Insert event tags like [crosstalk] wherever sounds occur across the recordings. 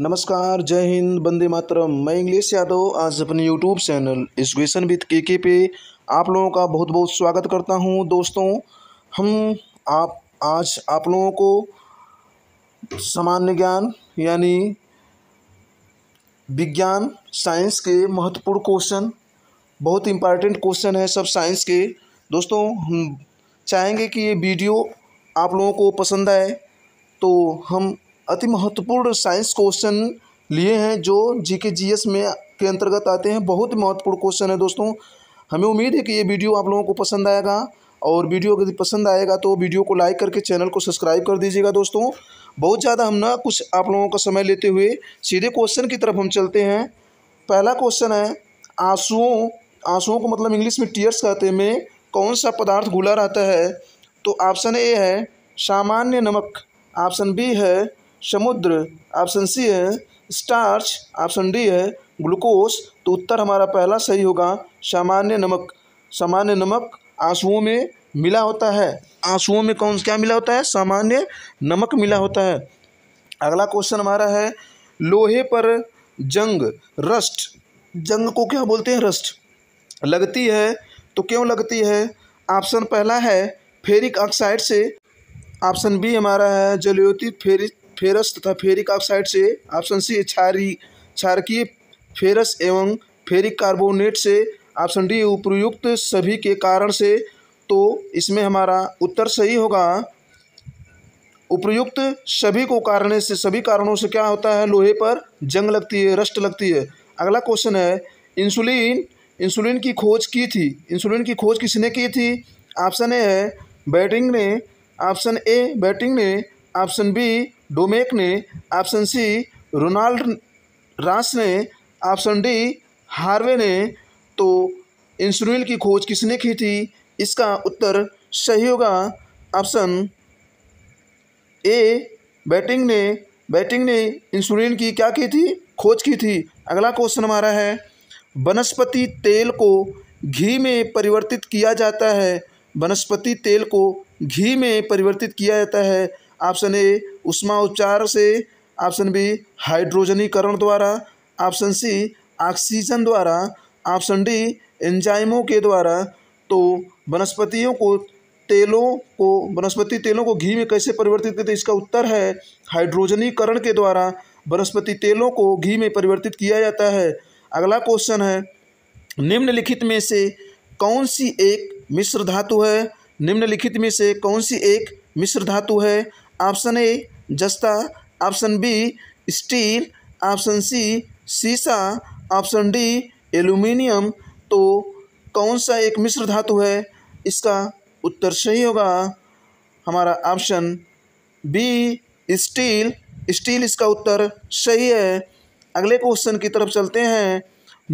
नमस्कार जय हिंद बंदे मातरम मैं इंग्लिश यादव आज अपने यूट्यूब चैनल एजुकेशन विद के के पे आप लोगों का बहुत बहुत स्वागत करता हूं दोस्तों हम आप आज आप लोगों को सामान्य ज्ञान यानी विज्ञान साइंस के महत्वपूर्ण क्वेश्चन बहुत इंपॉर्टेंट क्वेश्चन है सब साइंस के दोस्तों हम चाहेंगे कि ये वीडियो आप लोगों को पसंद आए तो हम अति महत्वपूर्ण साइंस क्वेश्चन लिए हैं जो जी के जी एस में के अंतर्गत आते हैं बहुत ही महत्वपूर्ण क्वेश्चन है दोस्तों हमें उम्मीद है कि ये वीडियो आप लोगों को पसंद आएगा और वीडियो यदि पसंद आएगा तो वीडियो को लाइक करके चैनल को सब्सक्राइब कर दीजिएगा दोस्तों बहुत ज़्यादा हम ना कुछ आप लोगों का समय लेते हुए सीधे क्वेश्चन की तरफ हम चलते हैं पहला क्वेश्चन है आंसुओं आंसुओं को मतलब इंग्लिश में टीयर्स कहते हैं में कौन सा पदार्थ घुला रहता है तो ऑप्शन ए है सामान्य नमक ऑप्शन बी है समुद्र ऑप्शन सी है स्टार्च ऑप्शन डी है ग्लूकोज तो उत्तर हमारा पहला सही होगा सामान्य नमक सामान्य नमक आंसुओं में मिला होता है आंसुओं में कौन क्या मिला होता है सामान्य नमक मिला होता है अगला क्वेश्चन हमारा है लोहे पर जंग रस्ट जंग को क्या बोलते हैं रस्ट लगती है तो क्यों लगती है ऑप्शन पहला है फेरिक ऑक्साइड से ऑप्शन बी हमारा है जलयोति फेरिक फेरस तथा फेरिक ऑक्साइड से ऑप्शन सी क्षारी क्षारकीय फेरस एवं फेरिक कार्बोनेट से ऑप्शन डी उपयुक्त सभी के कारण से तो इसमें हमारा उत्तर सही होगा उपयुक्त सभी को कारण से सभी कारणों से क्या होता है लोहे पर जंग लगती है रस्ट लगती है अगला क्वेश्चन है इंसुलिन इंसुलिन की खोज की थी इंसुलिन की खोज किसने की थी ऑप्शन ए है बैटिंग ने ऑप्शन ए बैटिंग ने ऑप्शन बी डोमेक ने ऑप्शन सी रोनाल्ड रास ने ऑप्शन डी हार्वे ने तो इंसुलिन की खोज किसने की थी इसका उत्तर सही होगा ऑप्शन ए बैटिंग ने बैटिंग ने इंसुलिन की क्या की थी खोज की थी अगला क्वेश्चन हमारा है वनस्पति तेल को घी में परिवर्तित किया जाता है वनस्पति तेल को घी में परिवर्तित किया जाता है ऑप्शन ए उष्मा उपचार से ऑप्शन बी हाइड्रोजनीकरण द्वारा ऑप्शन सी ऑक्सीजन द्वारा ऑप्शन डी एंजाइमों के द्वारा तो वनस्पतियों को तेलों को वनस्पति तेलों को घी में कैसे परिवर्तित करते इसका उत्तर है हाइड्रोजनीकरण के द्वारा वनस्पति तेलों को घी में परिवर्तित किया जाता है अगला क्वेश्चन है निम्नलिखित में से कौन सी एक मिश्र धातु है निम्नलिखित में से कौन सी एक मिश्र धातु है ऑप्शन ए जस्ता option B steel option C सीसा ऑप्शन डी एल्यूमिनियम तो कौन सा एक मिश्र धातु है इसका उत्तर सही होगा हमारा ऑप्शन बी स्टील स्टील इसका उत्तर सही है अगले क्वेश्चन की तरफ चलते हैं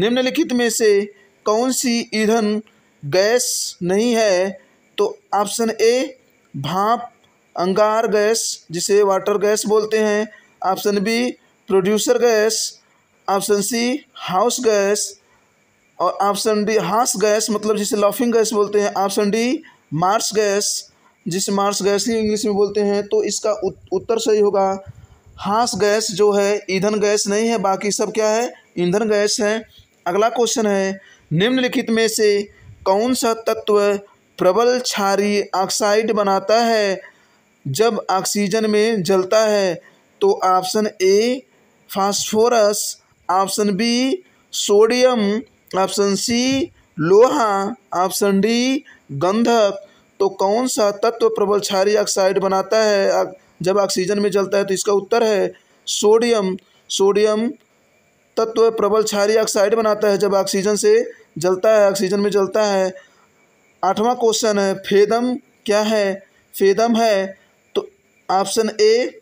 निम्नलिखित में से कौन सी ईंधन गैस नहीं है तो ऑप्शन ए भाप अंगार गैस जिसे वाटर गैस बोलते हैं option B producer gas option C house gas और ऑप्शन डी हास गैस मतलब जिसे लॉफिंग गैस बोलते हैं ऑप्शन डी मार्स गैस जिसे मार्स गैस ही इंग्लिश में बोलते हैं तो इसका उत्तर सही होगा हास गैस जो है ईंधन गैस नहीं है बाकी सब क्या है ईंधन गैस है अगला क्वेश्चन है निम्नलिखित में से कौन सा तत्व प्रबल क्षारी ऑक्साइड बनाता है जब ऑक्सीजन में जलता है तो option A phosphorus option B sodium option C लोहा ऑप्शन डी गंधक तो कौन सा तत्व प्रबल क्षारी ऑक्साइड बनाता है जब ऑक्सीजन में जलता है तो इसका उत्तर है सोडियम सोडियम तत्व प्रबल क्षारी ऑक्साइड बनाता है जब ऑक्सीजन से जलता है ऑक्सीजन में जलता है आठवां क्वेश्चन है फेदम क्या है फेदम है ऑप्शन ए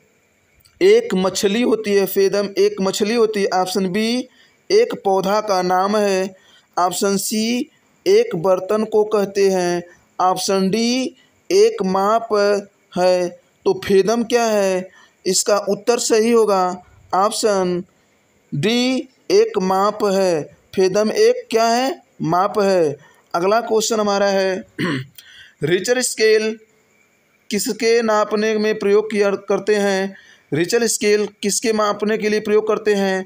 एक मछली होती है फेदम एक मछली होती है ऑप्शन बी एक पौधा का नाम है ऑप्शन सी एक बर्तन को कहते हैं ऑप्शन डी एक माप है तो फेदम क्या है इसका उत्तर सही होगा ऑप्शन डी एक माप है फेदम एक क्या है माप है अगला क्वेश्चन हमारा है [clears throat] रिचर स्केल किसके नापने में प्रयोग किया करते हैं रिचल स्केल किसके मापने के लिए प्रयोग करते हैं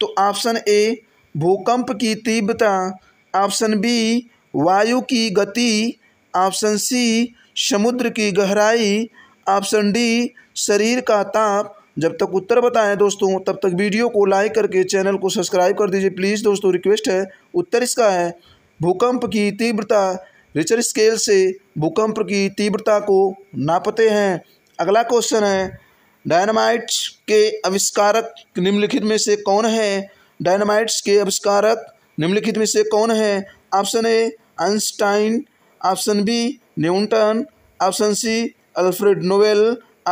तो ऑप्शन ए भूकंप की तीव्रता ऑप्शन बी वायु की गति ऑप्शन सी समुद्र की गहराई ऑप्शन डी शरीर का ताप जब तक उत्तर बताएं दोस्तों तब तक वीडियो को लाइक करके चैनल को सब्सक्राइब कर दीजिए प्लीज़ दोस्तों रिक्वेस्ट है उत्तर इसका है भूकंप की तीव्रता रिचर स्केल से भूकंप की तीव्रता को नापते हैं अगला क्वेश्चन है डायनामाइट्स के आविष्कारक निम्नलिखित में से कौन है डायनामाइट्स के आविष्कारक निम्नलिखित में से कौन है option A Einstein option B Newton option C Alfred Nobel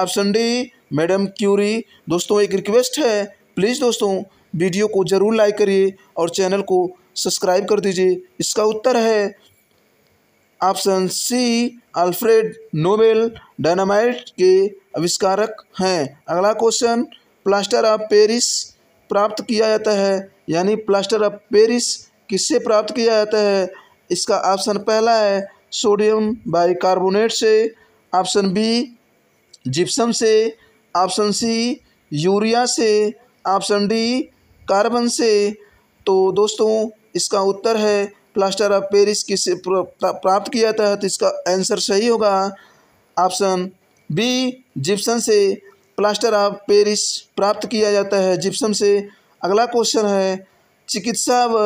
option D madam Curie दोस्तों एक रिक्वेस्ट है प्लीज़ दोस्तों वीडियो को ज़रूर लाइक करिए और चैनल को सब्सक्राइब कर दीजिए इसका उत्तर है option C Alfred Nobel dynamite के आविष्कारक हैं अगला क्वेश्चन प्लास्टर ऑफ पेरिस प्राप्त किया जाता है यानी प्लास्टर ऑफ पेरिस किससे प्राप्त किया जाता है इसका ऑप्शन पहला है सोडियम बाइकार्बोनेट से ऑप्शन बी जिप्सम से ऑप्शन सी यूरिया से ऑप्शन डी कार्बन से तो दोस्तों इसका उत्तर है प्लास्टर ऑफ पेरिस किसे प्राप्त किया था तो इसका आंसर सही होगा ऑप्शन बी जिप्सन से प्लास्टर ऑफ पेरिस प्राप्त किया जाता है जिप्सम तो से अगला क्वेश्चन है चिकित्सा व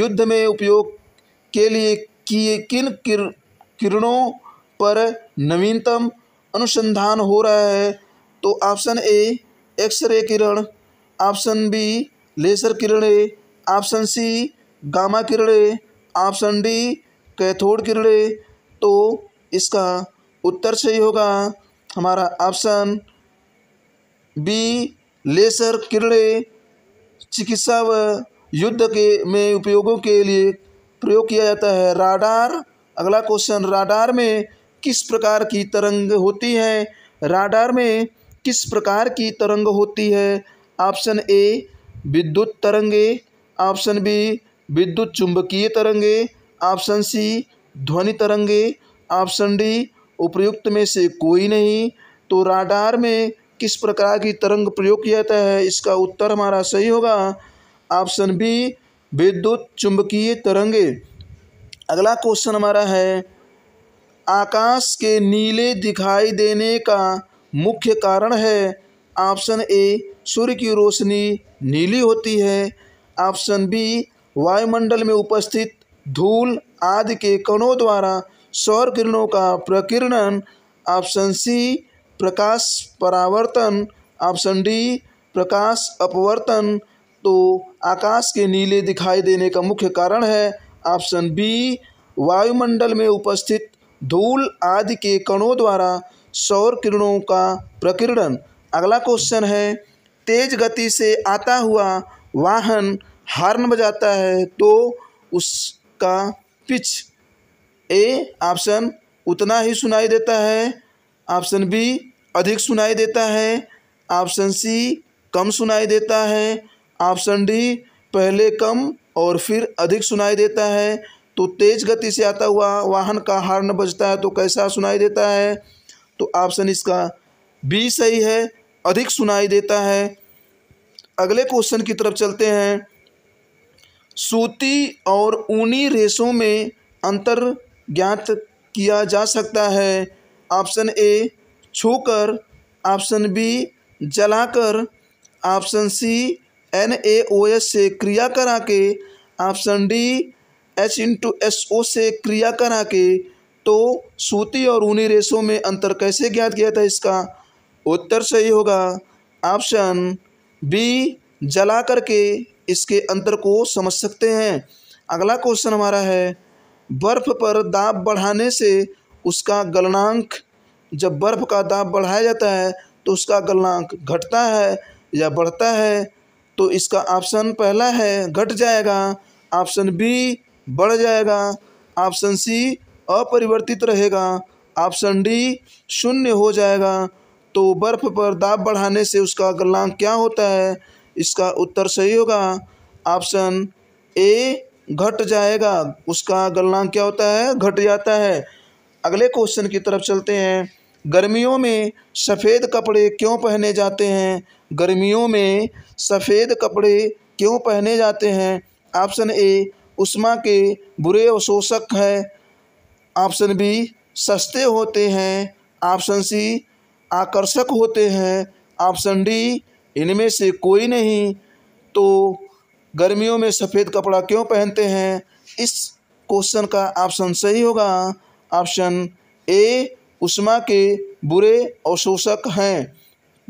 युद्ध में उपयोग के लिए किए किन किर, किरणों पर नवीनतम अनुसंधान हो रहा है तो ऑप्शन ए एक्सरे किरण ऑप्शन बी लेसर किरणें ऑप्शन सी गामा किरणें ऑप्शन डी कैथोड किरणें तो इसका उत्तर सही होगा हमारा ऑप्शन बी लेसर किरणें चिकित्सा व युद्ध के में उपयोगों के लिए प्रयोग किया जाता है राडार अगला क्वेश्चन राडार में किस प्रकार की तरंग होती है राडार में किस प्रकार की तरंग होती है ऑप्शन ए विद्युत तरंगे ऑप्शन बी विद्युत चुंबकीय तरंगे ऑप्शन सी ध्वनि तरंगे ऑप्शन डी उपयुक्त में से कोई नहीं तो राडार में किस प्रकार की तरंग प्रयोग किया जाता है इसका उत्तर हमारा सही होगा ऑप्शन बी विद्युत चुंबकीय तरंगे अगला क्वेश्चन हमारा है आकाश के नीले दिखाई देने का मुख्य कारण है ऑप्शन ए सूर्य की रोशनी नीली होती है ऑप्शन बी वायुमंडल में उपस्थित धूल आदि के कणों द्वारा सौर किरणों का प्रकीर्णन ऑप्शन सी प्रकाश परावर्तन ऑप्शन डी प्रकाश अपवर्तन तो आकाश के नीले दिखाई देने का मुख्य कारण है ऑप्शन बी वायुमंडल में उपस्थित धूल आदि के कणों द्वारा सौर किरणों का प्रकीर्णन अगला क्वेश्चन है तेज गति से आता हुआ वाहन हार्न बजाता है तो उसका पिच ए ऑप्शन उतना ही सुनाई देता है ऑप्शन बी अधिक सुनाई देता है ऑप्शन सी कम सुनाई देता है ऑप्शन डी पहले कम और फिर अधिक सुनाई देता है तो तेज गति से आता हुआ वाहन का हार्न बजता है तो कैसा सुनाई देता है तो ऑप्शन इसका बी सही है अधिक सुनाई देता है अगले क्वेश्चन की तरफ चलते हैं सूती और ऊनी रेशों में अंतर ज्ञात किया जा सकता है ऑप्शन ए छूकर ऑप्शन बी जलाकर option C N A O S से क्रिया करा के option D H into S O से क्रिया करा के तो सूती और ऊनी रेशों में अंतर कैसे ज्ञात किया था इसका उत्तर सही होगा ऑप्शन बी जला करके इसके अंतर को समझ सकते हैं अगला क्वेश्चन हमारा है बर्फ़ पर दाब बढ़ाने से उसका गलनांक जब बर्फ़ का दाब बढ़ाया जाता है तो उसका गलनांक घटता है या बढ़ता है तो इसका ऑप्शन पहला है घट जाएगा ऑप्शन बी बढ़ जाएगा ऑप्शन सी अपरिवर्तित रहेगा ऑप्शन डी शून्य हो जाएगा तो बर्फ़ पर दाब बढ़ाने से उसका गलनांक क्या होता है इसका उत्तर सही होगा ऑप्शन ए घट जाएगा उसका गलनांक क्या होता है घट जाता है अगले क्वेश्चन की तरफ चलते हैं गर्मियों में सफ़ेद कपड़े क्यों पहने जाते हैं गर्मियों में सफ़ेद कपड़े क्यों पहने जाते हैं ऑप्शन ए उष्मा के बुरे अवशोषक है ऑप्शन बी सस्ते होते हैं ऑप्शन सी आकर्षक होते हैं ऑप्शन डी इनमें से कोई नहीं तो गर्मियों में सफ़ेद कपड़ा क्यों पहनते हैं इस क्वेश्चन का ऑप्शन सही होगा ऑप्शन ए उष्मा के बुरे अवशोषक हैं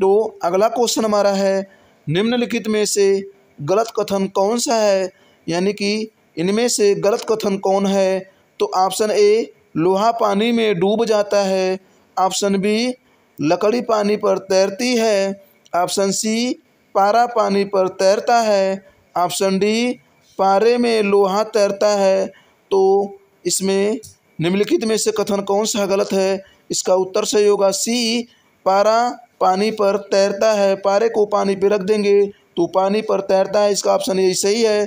तो अगला क्वेश्चन हमारा है निम्नलिखित में से गलत कथन कौन सा है यानी कि इनमें से गलत कथन कौन है तो ऑप्शन ए लोहा पानी में डूब जाता है ऑप्शन बी लकड़ी पानी पर तैरती है ऑप्शन सी पारा पानी पर तैरता है ऑप्शन डी पारे में लोहा तैरता है तो इसमें निम्नलिखित में से कथन कौन सा गलत है इसका उत्तर सही होगा सी पारा पानी पर तैरता है पारे को पानी पर रख देंगे तो पानी पर तैरता है इसका ऑप्शन यही सही है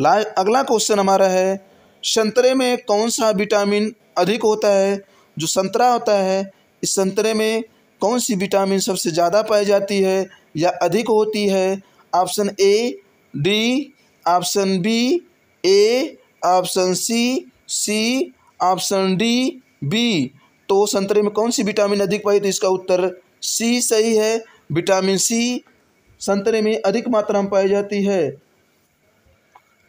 ला अगला क्वेश्चन हमारा है संतरे में कौन सा विटामिन अधिक होता है जो संतरा होता है इस संतरे में कौन सी विटामिन सबसे ज़्यादा पाई जाती है या अधिक होती है option A D option B A option C C option D B तो संतरे में कौन सी विटामिन अधिक पाई तो इसका उत्तर सी सही है विटामिन सी संतरे में अधिक मात्रा में पाई जाती है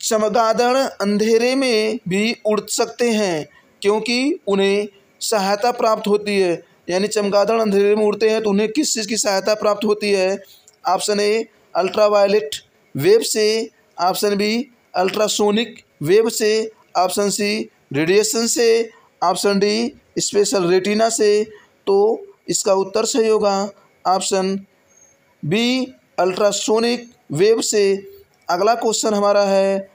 चमगादड़ अंधेरे में भी उड़ सकते हैं क्योंकि उन्हें सहायता प्राप्त होती है यानी चमगादड़ अंधेरे में उड़ते हैं तो उन्हें किस चीज़ की सहायता प्राप्त होती है ऑप्शन ए अल्ट्रावायलेट वेव से ऑप्शन बी अल्ट्रासोनिक वेव से ऑप्शन सी रेडिएशन से ऑप्शन डी स्पेशल रेटिना से तो इसका उत्तर सही होगा ऑप्शन बी अल्ट्रासोनिक वेव से अगला क्वेश्चन हमारा है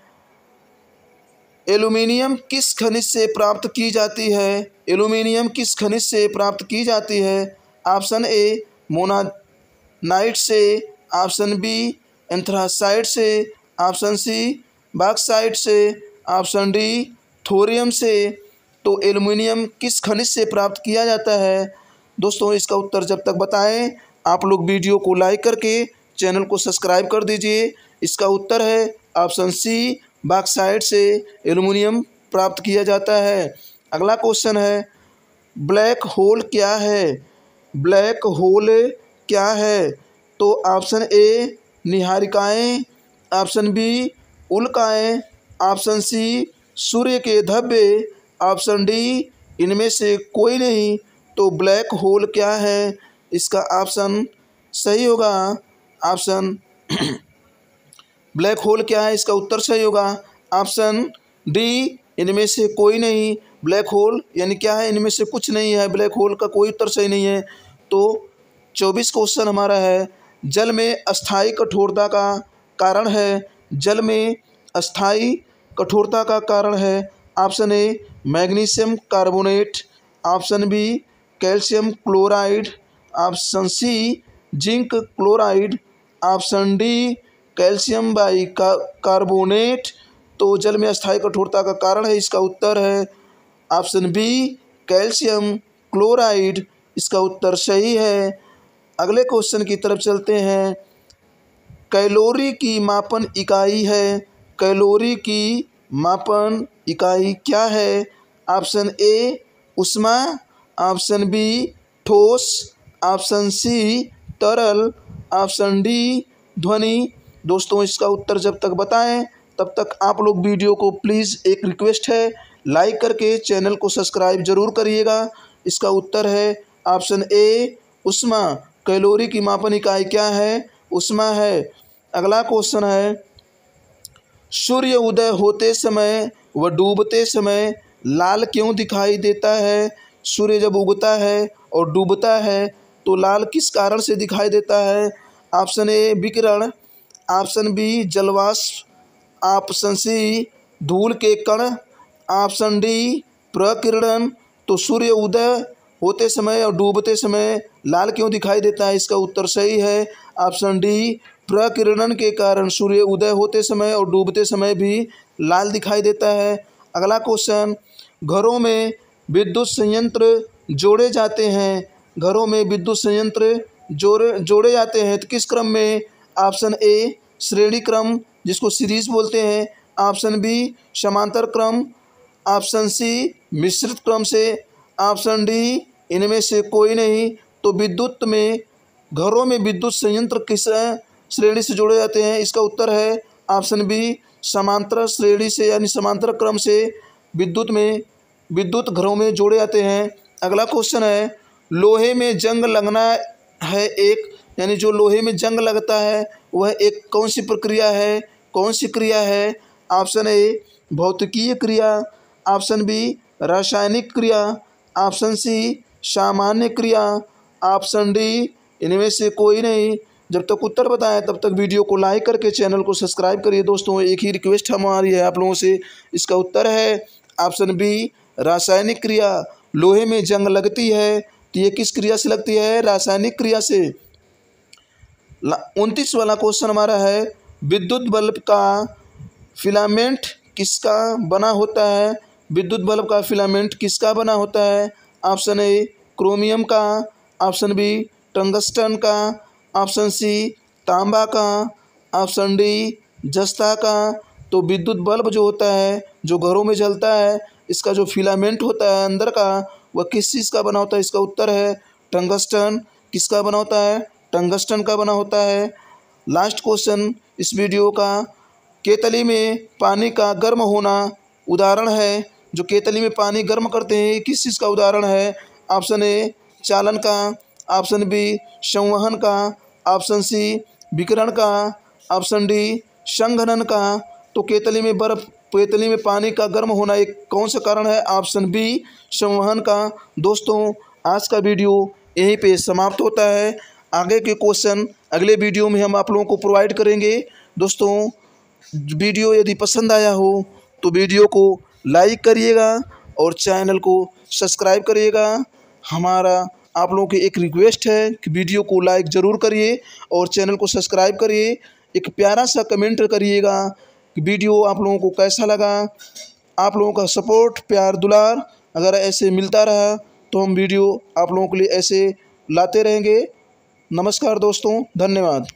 एल्यूमिनियम किस खनिज से प्राप्त की जाती है एल्यूमिनियम किस खनिज से प्राप्त की जाती है ऑप्शन ए मोनानाइट से ऑप्शन बी एंथ्रासाइट से ऑप्शन सी बाक्साइट से ऑप्शन डी थोरियम से तो एल्यूमिनियम किस खनिज से प्राप्त किया जाता है दोस्तों इसका उत्तर जब तक बताएं आप लोग वीडियो को लाइक करके चैनल को सब्सक्राइब कर दीजिए इसका उत्तर है ऑप्शन सी बाक्साइड से एलुमिनियम प्राप्त किया जाता है अगला क्वेश्चन है ब्लैक होल क्या है ब्लैक होल क्या है तो ऑप्शन ए निहारिकाएं ऑप्शन बी उल्काएं ऑप्शन सी सूर्य के धब्बे ऑप्शन डी इनमें से कोई नहीं तो ब्लैक होल क्या है इसका ऑप्शन सही होगा ऑप्शन ब्लैक होल क्या है इसका उत्तर सही होगा ऑप्शन डी इनमें से कोई नहीं ब्लैक होल यानी क्या है इनमें से कुछ नहीं है ब्लैक होल का कोई उत्तर सही नहीं है तो चौबीस क्वेश्चन हमारा है जल में अस्थाई कठोरता का कारण है जल में अस्थाई कठोरता का कारण है option A magnesium carbonate option B calcium chloride option C zinc chloride option D calcium bi का कार्बोनेट तो जल में अस्थायी कठोरता का कारण है इसका उत्तर है ऑप्शन बी कैल्शियम क्लोराइड इसका उत्तर सही है अगले क्वेश्चन की तरफ चलते हैं कैलोरी की मापन इकाई है कैलोरी की मापन इकाई क्या है ऑप्शन ए उष्मा ऑप्शन बी ठोस ऑप्शन सी तरल ऑप्शन डी ध्वनि दोस्तों इसका उत्तर जब तक बताएं तब तक आप लोग वीडियो को प्लीज़ एक रिक्वेस्ट है लाइक करके चैनल को सब्सक्राइब जरूर करिएगा इसका उत्तर है ऑप्शन ए उष्मा कैलोरी की मापन इकाई क्या है उष्मा है अगला क्वेश्चन है सूर्य उदय होते समय व डूबते समय लाल क्यों दिखाई देता है सूर्य जब उगता है और डूबता है तो लाल किस कारण से दिखाई देता है ऑप्शन ए विकिरण ऑप्शन बी जलवाष्प ऑप्शन सी धूल के कण ऑप्शन डी प्रकिरण तो सूर्य उदय होते समय और डूबते समय लाल क्यों दिखाई देता है इसका उत्तर सही है ऑप्शन डी प्रकिरणन के कारण सूर्य उदय होते समय और डूबते समय भी लाल दिखाई देता है अगला क्वेश्चन घरों में विद्युत संयंत्र जोड़े जाते हैं घरों में विद्युत संयंत्र जोड़े जोड़े जाते हैं तो किस क्रम में ऑप्शन ए श्रेणी क्रम जिसको सीरीज बोलते हैं ऑप्शन बी समांतर क्रम ऑप्शन सी मिश्रित क्रम से ऑप्शन डी इनमें से कोई नहीं तो विद्युत में घरों में विद्युत संयंत्र किस श्रेणी से जुड़े जाते हैं इसका उत्तर है ऑप्शन बी समांतर श्रेणी से यानी समांतर क्रम से विद्युत में विद्युत घरों में जोड़े जाते हैं अगला क्वेश्चन है लोहे में जंग लगना है एक यानी जो लोहे में जंग लगता है वह एक कौन सी प्रक्रिया है कौन सी क्रिया है ऑप्शन ए भौतिकीय क्रिया ऑप्शन बी रासायनिक क्रिया ऑप्शन सी सामान्य क्रिया ऑप्शन डी इनमें से कोई नहीं जब तक उत्तर बताएं तब तक वीडियो को लाइक करके चैनल को सब्सक्राइब करिए दोस्तों एक ही रिक्वेस्ट हमारी है आप लोगों से इसका उत्तर है ऑप्शन बी रासायनिक क्रिया लोहे में जंग लगती है तो ये किस क्रिया से लगती है रासायनिक क्रिया से उनतीस वाला क्वेश्चन हमारा है विद्युत बल्ब का फिलामेंट किसका बना होता है विद्युत बल्ब का फिलामेंट किसका बना होता है ऑप्शन ए क्रोमियम का ऑप्शन बी टंगस्टन का ऑप्शन सी तांबा का ऑप्शन डी जस्ता का तो विद्युत बल्ब जो होता है जो घरों में जलता है इसका जो फिलामेंट होता है अंदर का वह किस चीज़ का बना होता है इसका उत्तर है टंगस्टन किसका बना होता है टंगस्टन का बना होता है लास्ट क्वेश्चन इस वीडियो का केतली में पानी का गर्म होना उदाहरण है जो केतली में पानी गर्म करते हैं किस चीज़ का उदाहरण है ऑप्शन ए चालन का ऑप्शन बी संवहन का ऑप्शन सी विकरण का ऑप्शन डी संघनन का तो केतली में बर्फ केतली में पानी का गर्म होना एक कौन सा कारण है ऑप्शन बी संवहन का दोस्तों आज का वीडियो यहीं पे समाप्त होता है आगे के क्वेश्चन अगले वीडियो में हम आप लोगों को प्रोवाइड करेंगे दोस्तों वीडियो यदि पसंद आया हो तो वीडियो को लाइक करिएगा और चैनल को सब्सक्राइब करिएगा हमारा आप लोगों की एक रिक्वेस्ट है कि वीडियो को लाइक ज़रूर करिए और चैनल को सब्सक्राइब करिए एक प्यारा सा कमेंट करिएगा कि वीडियो आप लोगों को कैसा लगा आप लोगों का सपोर्ट प्यार दुलार अगर ऐसे मिलता रहा तो हम वीडियो आप लोगों के लिए ऐसे लाते रहेंगे नमस्कार दोस्तों धन्यवाद